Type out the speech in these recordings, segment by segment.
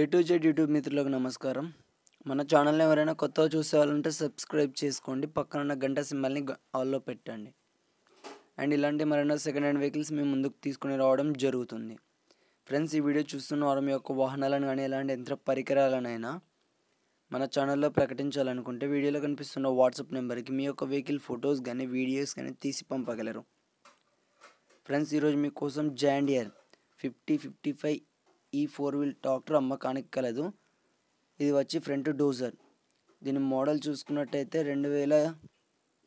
A to Z YouTube మిత్రులకు నమస్కారం మన ఛానల్ని ఎవరైనా కొత్తగా చూసేవాళ్ళంటే సబ్స్క్రైబ్ చేసుకోండి పక్కన ఉన్న గంట సింబల్ని ఆల్లో పెట్టండి అండ్ ఇలాంటి మరైనా సెకండ్ హ్యాండ్ వెహికల్స్ మేము ముందుకు తీసుకుని రావడం జరుగుతుంది ఫ్రెండ్స్ ఈ వీడియో చూస్తున్న వారు మీ యొక్క వాహనాలను కానీ ఎలాంటి యంత్ర పరికరాలనైనా మన ఛానల్లో ప్రకటించాలనుకుంటే వీడియోలో కనిపిస్తున్న వాట్సాప్ నెంబర్కి మీ యొక్క వెహికల్ ఫొటోస్ కానీ వీడియోస్ కానీ తీసి పంపగలరు ఫ్రెండ్స్ ఈరోజు మీకోసం జాండియర్ ఫిఫ్టీ ఫిఫ్టీ ఫైవ్ ఈ e ఫోర్ వీల్ ట్రాక్టర్ అమ్మకానికి కలదు ఇది వచ్చి ఫ్రంట్ డోజర్ దీని మోడల్ చూసుకున్నట్టయితే రెండు వేల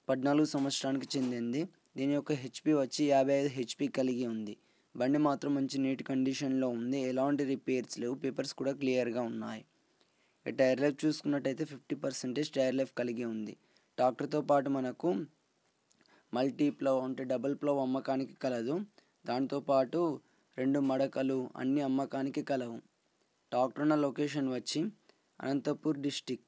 పద్నాలుగు సంవత్సరానికి చెందింది దీని యొక్క హెచ్పి వచ్చి యాభై ఐదు హెచ్పి కలిగి ఉంది బండి మాత్రం మంచి నీట్ కండిషన్లో ఉంది ఎలాంటి రిపేర్స్ లేవు పేపర్స్ కూడా క్లియర్గా ఉన్నాయి టైర్ లైఫ్ చూసుకున్నట్టయితే ఫిఫ్టీ పర్సెంటేజ్ టైర్ లైఫ్ కలిగి ఉంది ట్రాక్టర్తో పాటు మనకు మల్టీ ప్లవ్ అంటే డబుల్ ప్లవ్ అమ్మకానికి కలదు దాంతోపాటు రెండు మడకలు అన్ని అమ్మకానికి కలవు డాక్టర్ ఉన్న లొకేషన్ వచ్చి అనంతపూర్ డిస్టిక్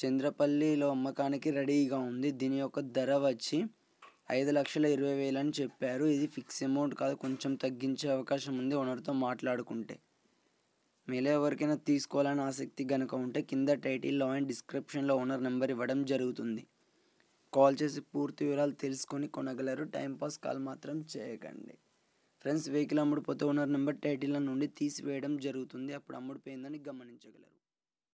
చంద్రపల్లిలో అమ్మకానికి రెడీగా ఉంది దీని యొక్క ధర వచ్చి ఐదు లక్షల ఇరవై వేలు అని చెప్పారు ఇది ఫిక్స్ అమౌంట్ కాదు కొంచెం తగ్గించే అవకాశం ఉంది ఓనర్తో మాట్లాడుకుంటే మీరు ఎవరికైనా తీసుకోవాలని ఆసక్తి కనుక ఉంటే కింద టైటిల్లో అండ్ డిస్క్రిప్షన్లో ఓనర్ నెంబర్ ఇవ్వడం జరుగుతుంది కాల్ చేసి పూర్తి వివరాలు తెలుసుకొని కొనగలరు టైంపాస్ కాల్ మాత్రం చేయకండి ఫ్రెండ్స్ వెహికల్ అమ్ముడుపోతూ ఓనర్ నెంబర్ టైటిల్ నుండి తీసివేయడం జరుగుతుంది అప్పుడు అమ్ముడుపోయిందని గమనించగలరు